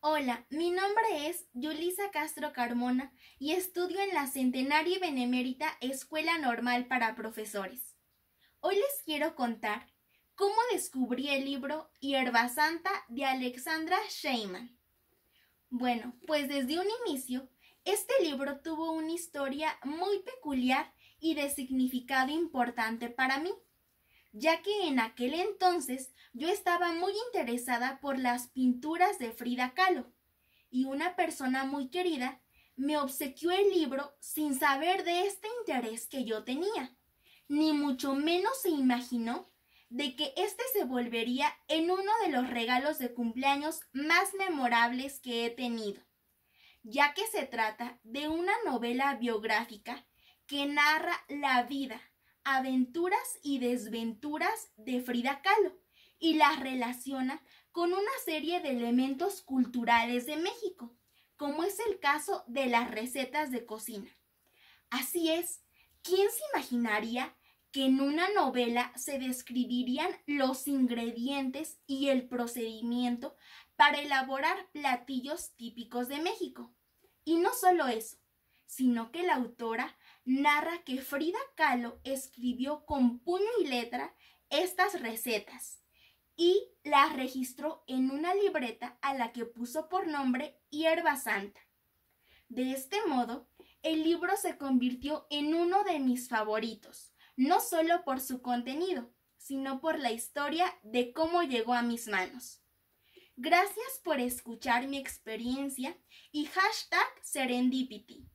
Hola, mi nombre es Yulisa Castro Carmona y estudio en la Centenaria Benemérita Escuela Normal para Profesores. Hoy les quiero contar cómo descubrí el libro Hierba Santa de Alexandra Sheyman. Bueno, pues desde un inicio, este libro tuvo una historia muy peculiar y de significado importante para mí ya que en aquel entonces yo estaba muy interesada por las pinturas de Frida Kahlo, y una persona muy querida me obsequió el libro sin saber de este interés que yo tenía, ni mucho menos se imaginó de que este se volvería en uno de los regalos de cumpleaños más memorables que he tenido, ya que se trata de una novela biográfica que narra la vida, Aventuras y desventuras de Frida Kahlo y las relaciona con una serie de elementos culturales de México, como es el caso de las recetas de cocina. Así es, ¿quién se imaginaría que en una novela se describirían los ingredientes y el procedimiento para elaborar platillos típicos de México? Y no solo eso, sino que la autora narra que Frida Kahlo escribió con puño y letra estas recetas y las registró en una libreta a la que puso por nombre Hierba Santa. De este modo, el libro se convirtió en uno de mis favoritos, no solo por su contenido, sino por la historia de cómo llegó a mis manos. Gracias por escuchar mi experiencia y hashtag Serendipity.